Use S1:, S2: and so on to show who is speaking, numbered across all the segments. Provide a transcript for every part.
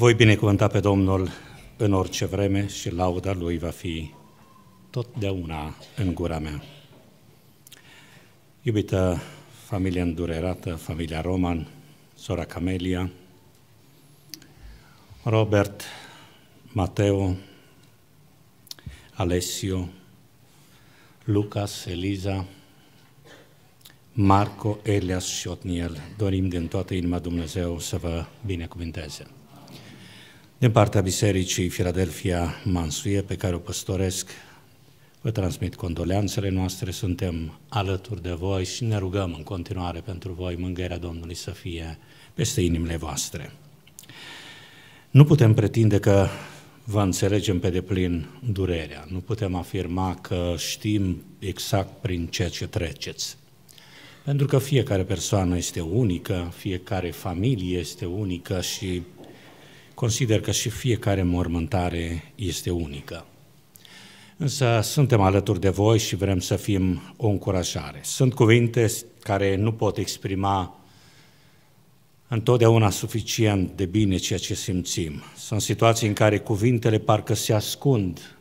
S1: Voi binecuvânta pe Domnul în orice vreme și lauda Lui va fi totdeauna în gura mea. Iubită familie îndurerată, familia Roman, sora Camelia, Robert, Mateo, Alessio, Lucas, Eliza, Marco, Elias și Otniel. Dorim din toată inima Dumnezeu să vă binecuvinteze. Din partea Bisericii Filadelfia Mansuie, pe care o păstoresc, vă transmit condoleanțele noastre, suntem alături de voi și ne rugăm în continuare pentru voi mângâierea Domnului să fie peste inimile voastre. Nu putem pretinde că vă înțelegem pe deplin durerea, nu putem afirma că știm exact prin ceea ce treceți. Pentru că fiecare persoană este unică, fiecare familie este unică și Consider că și fiecare mormântare este unică. Însă suntem alături de voi și vrem să fim o încurajare. Sunt cuvinte care nu pot exprima întotdeauna suficient de bine ceea ce simțim. Sunt situații în care cuvintele parcă se ascund,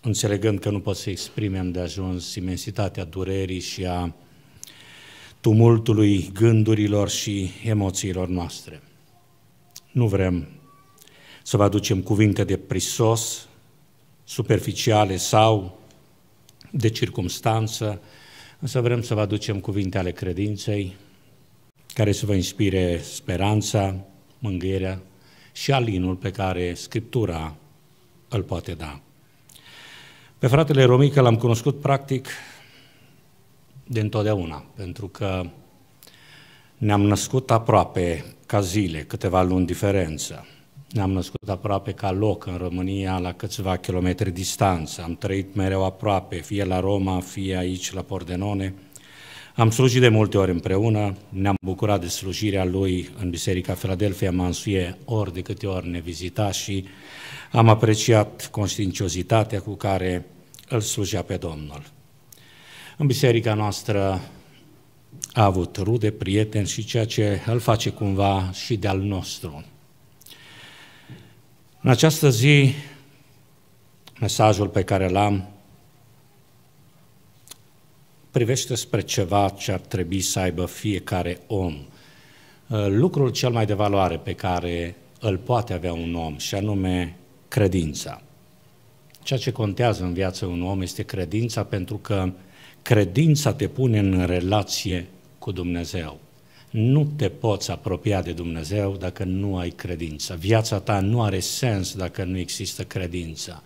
S1: înțelegând că nu pot să exprimem de ajuns imensitatea durerii și a tumultului gândurilor și emoțiilor noastre. Nu vrem să vă aducem cuvinte de prisos, superficiale sau de circumstanță, însă vrem să vă aducem cuvinte ale credinței, care să vă inspire speranța, mângâierea și alinul pe care Scriptura îl poate da. Pe fratele Romică l-am cunoscut practic de întotdeauna, pentru că ne-am născut aproape ca zile, câteva luni diferență. Ne-am născut aproape ca loc în România, la câțiva kilometri distanță. Am trăit mereu aproape, fie la Roma, fie aici, la Pordenone. Am slujit de multe ori împreună, ne-am bucurat de slujirea lui în Biserica Filadelfia Mansuie, ori de câte ori ne vizita și am apreciat conștiinciozitatea cu care îl slujea pe Domnul. În biserica noastră a avut rude, prieteni și ceea ce îl face cumva și de-al nostru. În această zi, mesajul pe care l-am privește spre ceva ce ar trebui să aibă fiecare om. Lucrul cel mai de valoare pe care îl poate avea un om, și anume credința. Ceea ce contează în viața unui om este credința, pentru că Credința te pune în relație cu Dumnezeu. Nu te poți apropia de Dumnezeu dacă nu ai credință. Viața ta nu are sens dacă nu există credință.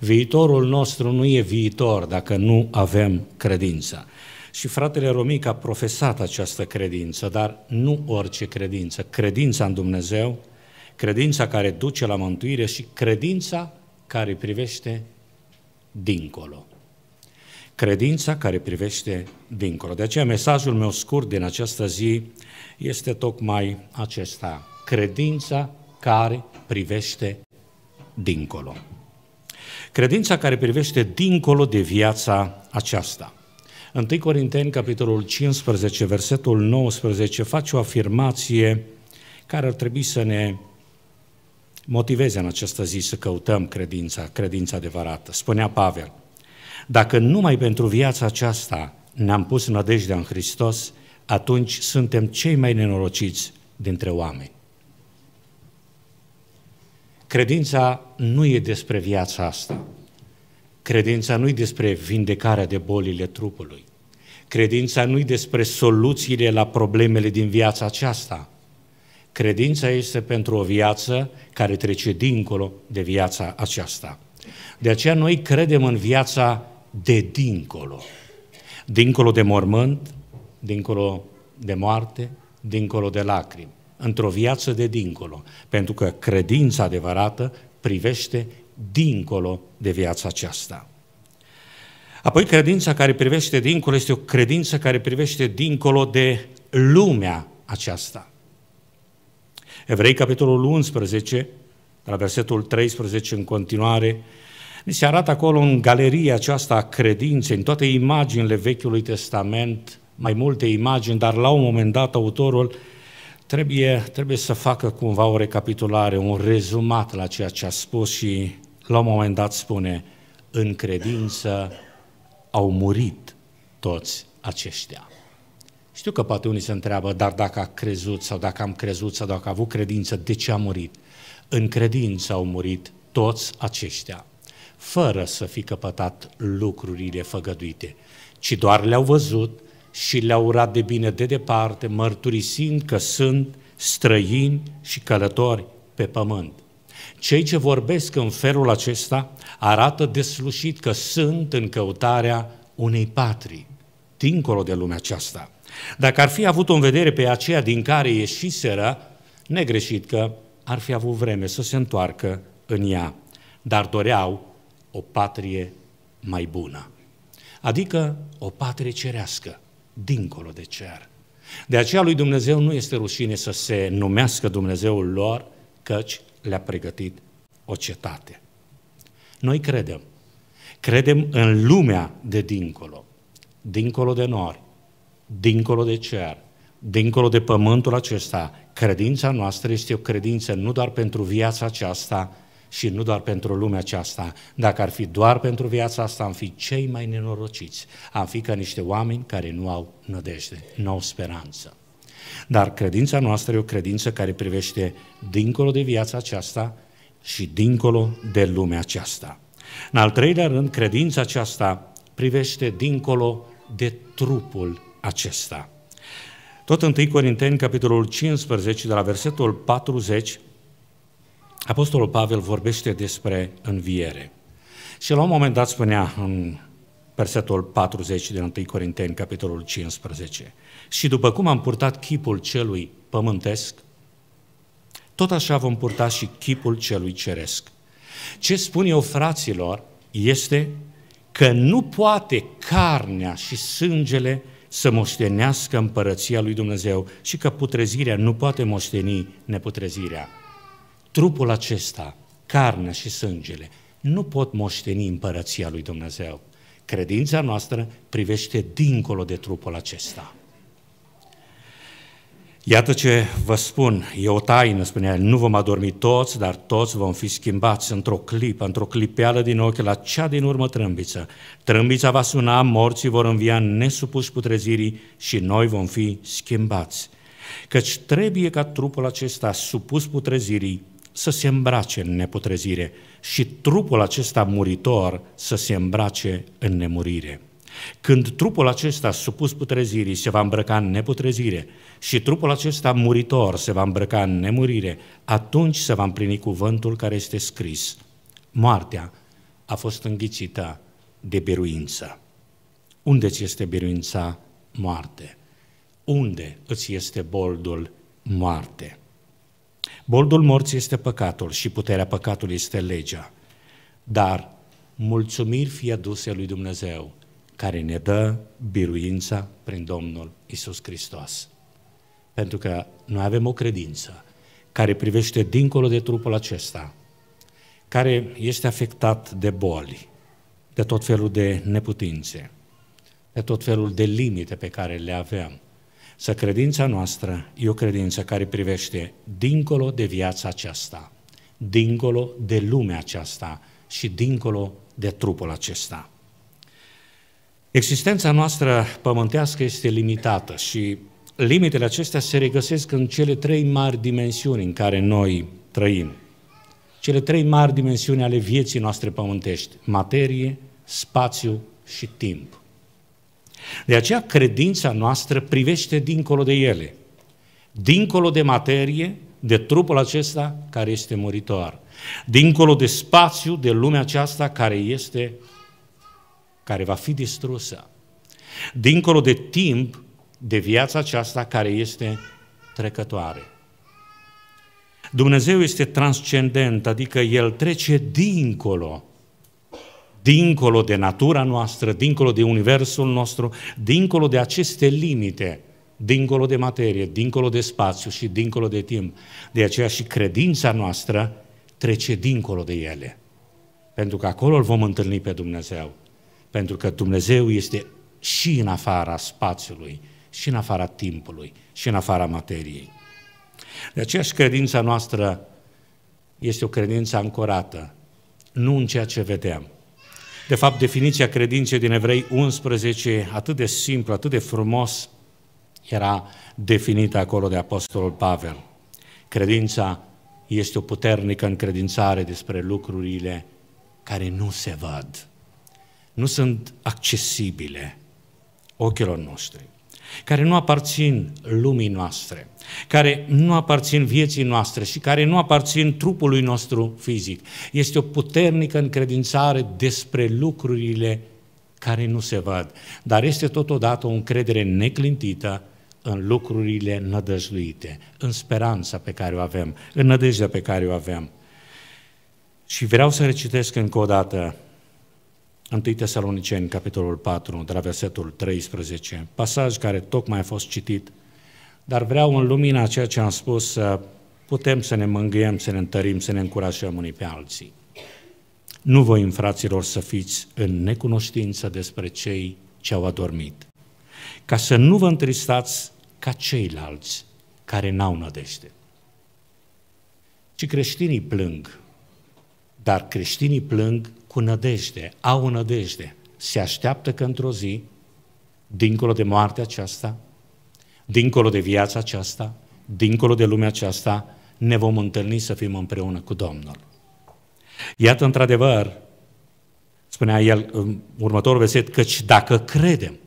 S1: Viitorul nostru nu e viitor dacă nu avem credință. Și fratele Romic a profesat această credință, dar nu orice credință. Credința în Dumnezeu, credința care duce la mântuire și credința care privește dincolo credința care privește dincolo. De aceea mesajul meu scurt din această zi este tocmai acesta, credința care privește dincolo. Credința care privește dincolo de viața aceasta. 1 Corinteni, capitolul 15, versetul 19, face o afirmație care ar trebui să ne motiveze în această zi să căutăm credința, credința adevărată. Spunea Pavel, dacă numai pentru viața aceasta ne-am pus nădejdea în Hristos, atunci suntem cei mai nenorociți dintre oameni. Credința nu e despre viața asta. Credința nu e despre vindecarea de bolile trupului. Credința nu e despre soluțiile la problemele din viața aceasta. Credința este pentru o viață care trece dincolo de viața aceasta. De aceea noi credem în viața de dincolo. Dincolo de mormânt, dincolo de moarte, dincolo de lacrimi. Într-o viață de dincolo. Pentru că credința adevărată privește dincolo de viața aceasta. Apoi credința care privește dincolo este o credință care privește dincolo de lumea aceasta. Evrei, capitolul 11, la versetul 13 în continuare, Ni se arată acolo în galeria aceasta a credinței, în toate imaginile Vechiului Testament, mai multe imagini, dar la un moment dat autorul trebuie, trebuie să facă cumva o recapitulare, un rezumat la ceea ce a spus și la un moment dat spune, în credință au murit toți aceștia. Știu că poate unii se întreabă, dar dacă a crezut sau dacă am crezut sau dacă a avut credință, de ce a murit? În credință au murit toți aceștia fără să fi căpătat lucrurile făgăduite, ci doar le-au văzut și le-au urat de bine de departe, mărturisind că sunt străini și călători pe pământ. Cei ce vorbesc în felul acesta arată deslușit că sunt în căutarea unei patrii, dincolo de lumea aceasta. Dacă ar fi avut o vedere pe aceea din care ieșiseră, negreșit că ar fi avut vreme să se întoarcă în ea, dar doreau o patrie mai bună, adică o patrie cerească, dincolo de cer. De aceea lui Dumnezeu nu este rușine să se numească Dumnezeul lor, căci le-a pregătit o cetate. Noi credem, credem în lumea de dincolo, dincolo de nori, dincolo de cer, dincolo de pământul acesta. Credința noastră este o credință nu doar pentru viața aceasta, și nu doar pentru lumea aceasta. Dacă ar fi doar pentru viața asta, am fi cei mai nenorociți. Am fi ca niște oameni care nu au nădejde, nu au speranță. Dar credința noastră e o credință care privește dincolo de viața aceasta și dincolo de lumea aceasta. În al treilea rând, credința aceasta privește dincolo de trupul acesta. Tot 1 Corinteni, capitolul 15, de la versetul 40, Apostolul Pavel vorbește despre înviere. Și la un moment dat spunea în versetul 40 din 1 Corinteni, capitolul 15, și după cum am purtat chipul celui pământesc, tot așa vom purta și chipul celui ceresc. Ce spun eu fraților este că nu poate carnea și sângele să moștenească împărăția lui Dumnezeu și că putrezirea nu poate moșteni neputrezirea trupul acesta, carnea și sângele, nu pot moșteni împărăția lui Dumnezeu. Credința noastră privește dincolo de trupul acesta. Iată ce vă spun, e o taină, spunea el, nu vom adormi toți, dar toți vom fi schimbați într-o clipă, într-o clipeală din ochi la cea din urmă trâmbiță. Trâmbița va suna, morții vor învia nesupuși putrezirii și noi vom fi schimbați. Căci trebuie ca trupul acesta supus putrezirii să se îmbrace în neputrezire și trupul acesta muritor să se îmbrace în nemurire. Când trupul acesta supus putrezirii se va îmbrăca în neputrezire și trupul acesta muritor se va îmbrăca în nemurire, atunci se va împlini cuvântul care este scris. Moartea a fost înghițită de biruință. Unde ți este biruința? Moarte. Unde îți este boldul? Moarte. Boldul morții este păcatul și puterea păcatului este legea. Dar mulțumiri fie aduse lui Dumnezeu, care ne dă biruința prin Domnul Isus Hristos. Pentru că noi avem o credință care privește dincolo de trupul acesta, care este afectat de boli, de tot felul de neputințe, de tot felul de limite pe care le aveam, să credința noastră e o credință care privește dincolo de viața aceasta, dincolo de lumea aceasta și dincolo de trupul acesta. Existența noastră pământească este limitată și limitele acestea se regăsesc în cele trei mari dimensiuni în care noi trăim. Cele trei mari dimensiuni ale vieții noastre pământești, materie, spațiu și timp. De aceea credința noastră privește dincolo de ele, dincolo de materie, de trupul acesta care este muritor, dincolo de spațiu, de lumea aceasta care este, care va fi distrusă, dincolo de timp, de viața aceasta care este trecătoare. Dumnezeu este transcendent, adică El trece dincolo dincolo de natura noastră, dincolo de universul nostru, dincolo de aceste limite, dincolo de materie, dincolo de spațiu și dincolo de timp. De aceea și credința noastră trece dincolo de ele. Pentru că acolo îl vom întâlni pe Dumnezeu. Pentru că Dumnezeu este și în afara spațiului, și în afara timpului, și în afara materiei. De aceea și credința noastră este o credință ancorată, nu în ceea ce vedem, de fapt, definiția credinței din Evrei 11, atât de simplu, atât de frumos, era definită acolo de Apostolul Pavel. Credința este o puternică încredințare despre lucrurile care nu se văd, nu sunt accesibile ochilor noștri care nu aparțin lumii noastre, care nu aparțin vieții noastre și care nu aparțin trupului nostru fizic. Este o puternică încredințare despre lucrurile care nu se văd, dar este totodată o încredere neclintită în lucrurile nădăjluite, în speranța pe care o avem, în nădejdea pe care o avem. Și vreau să recitesc încă o dată 1 Tesaloniceni, capitolul 4, de la versetul 13, pasaj care tocmai a fost citit, dar vreau în lumina ceea ce am spus să putem să ne mângâiem, să ne întărim, să ne încurajăm unii pe alții. Nu voi, fraților, să fiți în necunoștință despre cei ce au adormit, ca să nu vă întristați ca ceilalți care n-au nădejde. Și creștinii plâng, dar creștinii plâng cu nădejde, au nădejde, se așteaptă că într-o zi, dincolo de moartea aceasta, dincolo de viața aceasta, dincolo de lumea aceasta, ne vom întâlni să fim împreună cu Domnul. Iată, într-adevăr, spunea el în următorul verset, căci dacă credem,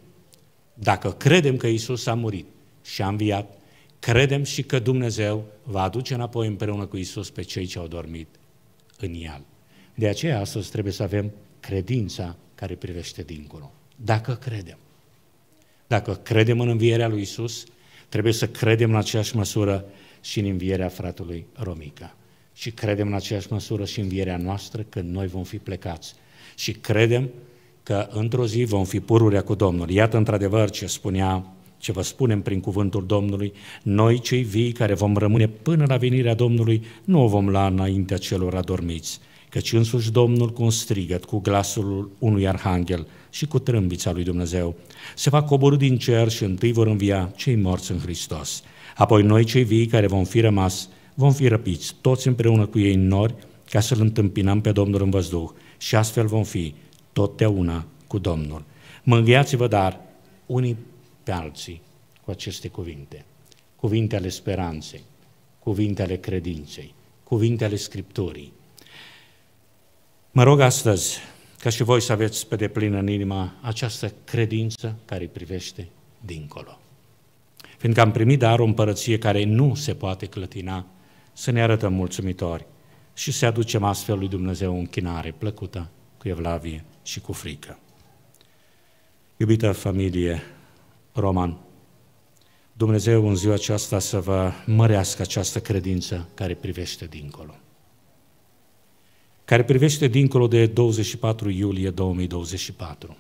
S1: dacă credem că Isus a murit și a înviat, credem și că Dumnezeu va aduce înapoi împreună cu Isus pe cei ce au dormit în El. De aceea astăzi trebuie să avem credința care privește dincolo. Dacă credem. Dacă credem în învierea lui Isus, trebuie să credem în aceeași măsură și în învierea fratelui Romica. Și credem în aceeași măsură și în învierea noastră când noi vom fi plecați. Și credem că într-o zi vom fi pururea cu Domnul. Iată într-adevăr ce spunea ce vă spunem prin cuvântul Domnului, noi cei vii care vom rămâne până la venirea Domnului, nu o vom lua înaintea celor adormiți, căci însuși Domnul cu un strigăt, cu glasul unui arhanghel și cu trâmbița lui Dumnezeu, se va coborâ din cer și întâi vor învia cei morți în Hristos. Apoi noi cei vii care vom fi rămas, vom fi răpiți toți împreună cu ei în nori ca să-L întâmpinăm pe Domnul în văzduh și astfel vom fi totdeauna cu Domnul. Mângâiați-vă dar unii pe alții cu aceste cuvinte, cuvinte ale speranței, cuvinte ale credinței, cuvinte ale Scripturii, Mă rog astăzi ca și voi să aveți pe deplină în inima această credință care privește dincolo. Fiindcă am primit dar o împărăție care nu se poate clătina, să ne arătăm mulțumitori și să aducem astfel lui Dumnezeu o închinare plăcută, cu evlavie și cu frică. Iubită familie roman, Dumnezeu în ziua aceasta să vă mărească această credință care privește dincolo care privește dincolo de 24 iulie 2024,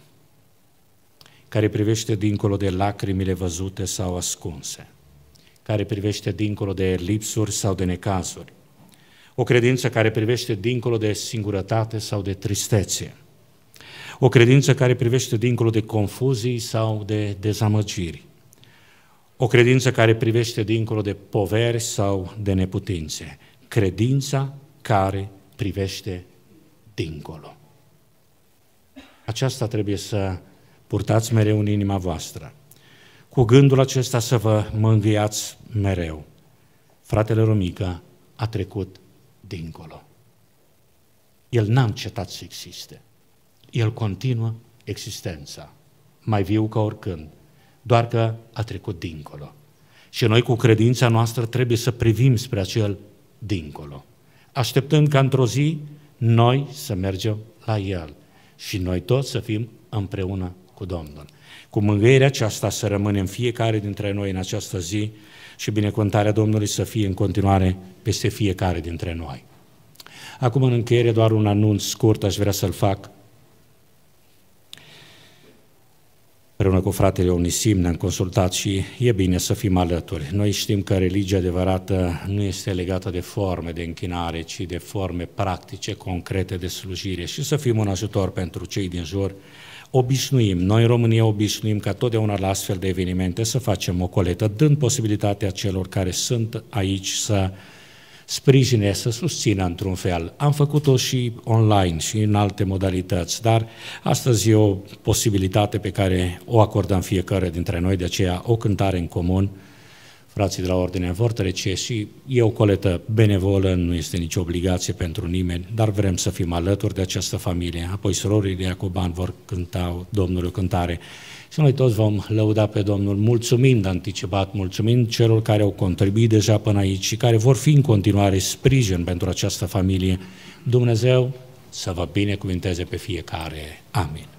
S1: care privește dincolo de lacrimile văzute sau ascunse, care privește dincolo de lipsuri sau de necazuri, o credință care privește dincolo de singurătate sau de tristețe, o credință care privește dincolo de confuzii sau de dezamăgiri, o credință care privește dincolo de poveri sau de neputințe, credința care privește dincolo. Aceasta trebuie să purtați mereu în inima voastră. Cu gândul acesta să vă mângâiați mereu. Fratele Romica a trecut dincolo. El n-a încetat să existe. El continuă existența, mai viu ca oricând, doar că a trecut dincolo. Și noi cu credința noastră trebuie să privim spre acel dincolo așteptând ca într-o zi noi să mergem la El și noi toți să fim împreună cu Domnul. Cu mângâierea aceasta să rămânem fiecare dintre noi în această zi și binecuvântarea Domnului să fie în continuare peste fiecare dintre noi. Acum, în încheiere, doar un anunț scurt aș vrea să-l fac Împreună cu fratele Onisim ne-am consultat și e bine să fim alături. Noi știm că religia adevărată nu este legată de forme de închinare, ci de forme practice, concrete de slujire și să fim un ajutor pentru cei din jur. Obișnuim, noi în România obișnuim ca totdeauna la astfel de evenimente să facem o coletă, dând posibilitatea celor care sunt aici să sprijine, să susțină într-un fel. Am făcut-o și online și în alte modalități, dar astăzi e o posibilitate pe care o acordăm fiecare dintre noi, de aceea o cântare în comun, frații de la Ordinea Vortărecie și e o coletă benevolă, nu este nicio obligație pentru nimeni, dar vrem să fim alături de această familie. Apoi surorile Iacoban vor cânta domnul cântare și noi toți vom lăuda pe Domnul mulțumind anticipat, mulțumind celor care au contribuit deja până aici și care vor fi în continuare sprijin pentru această familie. Dumnezeu să vă binecuvinteze pe fiecare. Amin.